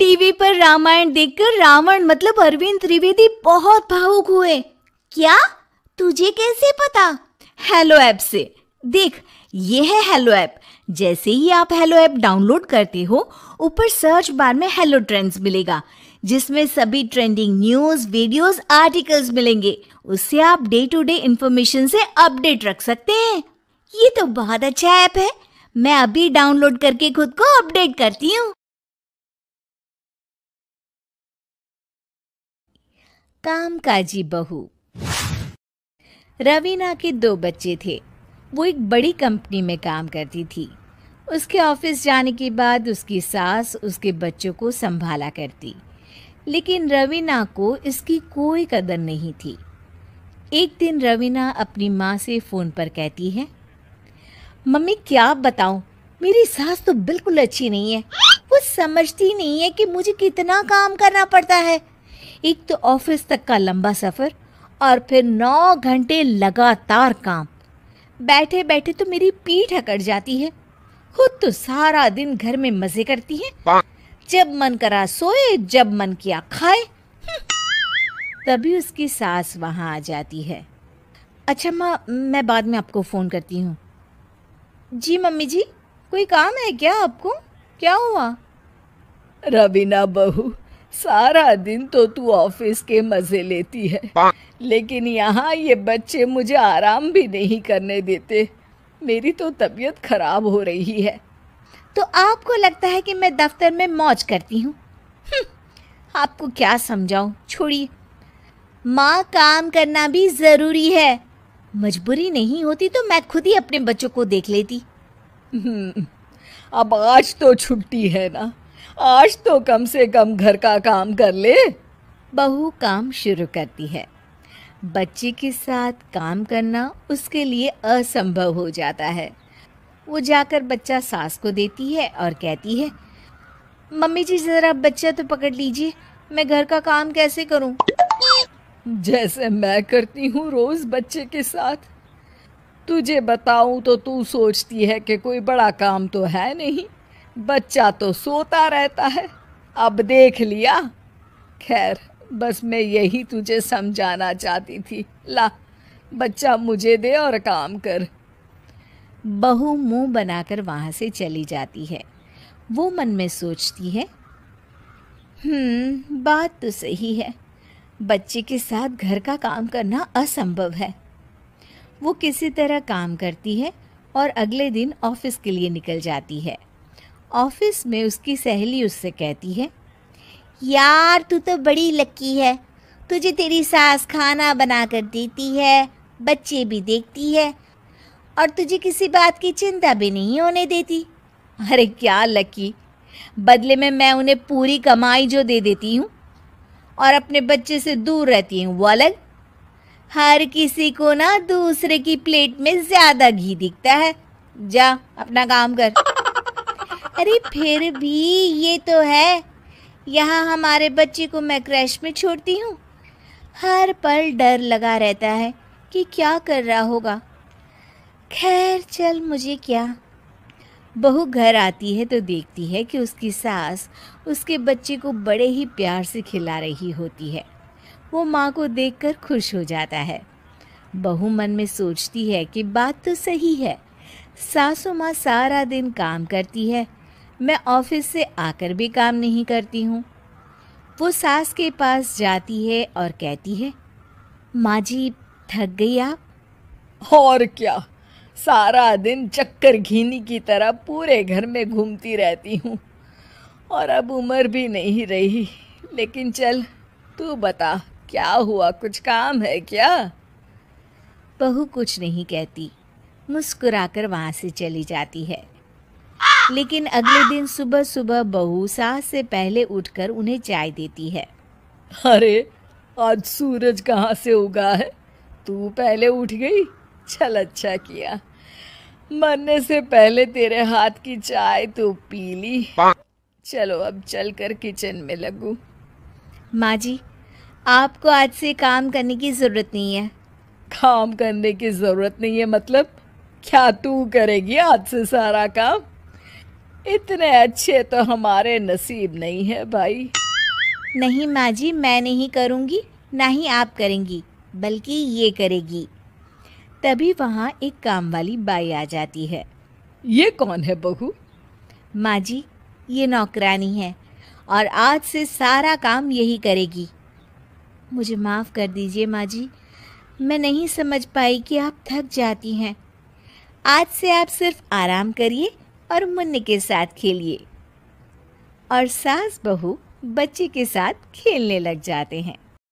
TV पर रामायण देखकर रावण मतलब अरविंद त्रिवेदी बहुत भावुक हुए क्या तुझे कैसे पता हेलो ऐप से देख ये है हेलो ऐप जैसे ही आप हेलो ऐप डाउनलोड करते हो ऊपर सर्च बार में हेलो ट्रेंड्स मिलेगा जिसमें सभी ट्रेंडिंग न्यूज वीडियोस आर्टिकल्स मिलेंगे उससे आप डे टू डे इंफॉर्मेशन से अपडेट रख सकते हैं ये तो बहुत अच्छा ऐप है मैं अभी डाउनलोड करके खुद को अपडेट करती हूँ कामकाजी बहू रवीना के दो बच्चे थे वो एक बड़ी कंपनी में काम करती थी उसके ऑफिस जाने के बाद उसकी सास उसके बच्चों को संभाला करती लेकिन रवीना को इसकी कोई कदर नहीं थी एक दिन रवीना अपनी माँ से फ़ोन पर कहती है मम्मी क्या बताऊँ मेरी सास तो बिल्कुल अच्छी नहीं है वो समझती नहीं है कि मुझे कितना काम करना पड़ता है एक तो ऑफिस तक का लंबा सफ़र और फिर नौ घंटे लगातार काम बैठे बैठे तो मेरी पीठ अकड़ जाती है खुद तो सारा दिन घर में मजे करती है जब मन करा सोए जब मन किया खाए तभी उसकी सास वहाँ आ जाती है अच्छा माँ मैं बाद में आपको फ़ोन करती हूँ जी मम्मी जी कोई काम है क्या आपको क्या हुआ रवीना बहू सारा दिन तो तू ऑफिस के मजे लेती है लेकिन यहाँ ये बच्चे मुझे आराम भी नहीं करने देते मेरी तो तबीयत खराब हो रही है तो आपको लगता है कि मैं दफ्तर में मौज करती हूँ हम्म, आपको क्या समझाऊँ छोड़िए माँ काम करना भी ज़रूरी है मजबूरी नहीं होती तो मैं खुद ही अपने बच्चों को देख लेती हम्म, अब आज तो छुट्टी है ना आज तो कम से कम घर का काम कर ले बहू काम शुरू करती है बच्ची के साथ काम करना उसके लिए असंभव हो जाता है वो जाकर बच्चा सास को देती है और कहती है मम्मी जी ज़रा बच्चा तो पकड़ लीजिए मैं घर का काम कैसे करूं? जैसे मैं करती हूँ रोज़ बच्चे के साथ तुझे बताऊं तो तू सोचती है कि कोई बड़ा काम तो है नहीं बच्चा तो सोता रहता है अब देख लिया खैर बस मैं यही तुझे समझाना चाहती थी ला बच्चा मुझे दे और काम कर बहू मुंह बनाकर वहाँ से चली जाती है वो मन में सोचती है हम्म बात तो सही है बच्चे के साथ घर का काम करना असंभव है वो किसी तरह काम करती है और अगले दिन ऑफिस के लिए निकल जाती है ऑफिस में उसकी सहेली उससे कहती है यार तू तो बड़ी लक्की है तुझे तेरी सास खाना बना कर देती है बच्चे भी देखती है और तुझे किसी बात की चिंता भी नहीं होने देती अरे क्या लकी बदले में मैं उन्हें पूरी कमाई जो दे देती हूँ और अपने बच्चे से दूर रहती हूँ वो अलग हर किसी को ना दूसरे की प्लेट में ज़्यादा घी दिखता है जा अपना काम कर अरे फिर भी ये तो है यहाँ हमारे बच्चे को मैं क्रैश में छोड़ती हूँ हर पल डर लगा रहता है कि क्या कर रहा होगा खैर चल मुझे क्या बहू घर आती है तो देखती है कि उसकी सास उसके बच्चे को बड़े ही प्यार से खिला रही होती है वो माँ को देखकर खुश हो जाता है बहू मन में सोचती है कि बात तो सही है सासू माँ सारा दिन काम करती है मैं ऑफिस से आकर भी काम नहीं करती हूँ वो सास के पास जाती है और कहती है माँ जी थक गई आप और क्या सारा दिन चक्कर घीनी की तरह पूरे घर में घूमती रहती हूँ और अब उम्र भी नहीं रही लेकिन चल तू बता क्या हुआ कुछ काम है क्या बहू कुछ नहीं कहती मुस्कुराकर वहाँ से चली जाती है लेकिन अगले दिन सुबह सुबह बहू सास से पहले उठकर उन्हें चाय देती है अरे आज सूरज कहाँ से उगा है तू पहले उठ गई चल अच्छा किया मरने से पहले तेरे हाथ की चाय तो पी ली चलो अब चल कर किचन में लगू माँ जी आपको आज से काम करने की ज़रूरत नहीं है काम करने की ज़रूरत नहीं है मतलब क्या तू करेगी आज से सारा काम इतने अच्छे तो हमारे नसीब नहीं है भाई नहीं माँ जी मैं नहीं करूँगी ना ही आप करेंगी बल्कि ये करेगी तभी वहाँ एक काम वाली बाई आ जाती है ये कौन है बहू माँ जी ये नौकरानी है और आज से सारा काम यही करेगी मुझे माफ़ कर दीजिए माँ जी मैं नहीं समझ पाई कि आप थक जाती हैं आज से आप सिर्फ आराम करिए और मुन्नी के साथ खेलिए और सास बहू बच्चे के साथ खेलने लग जाते हैं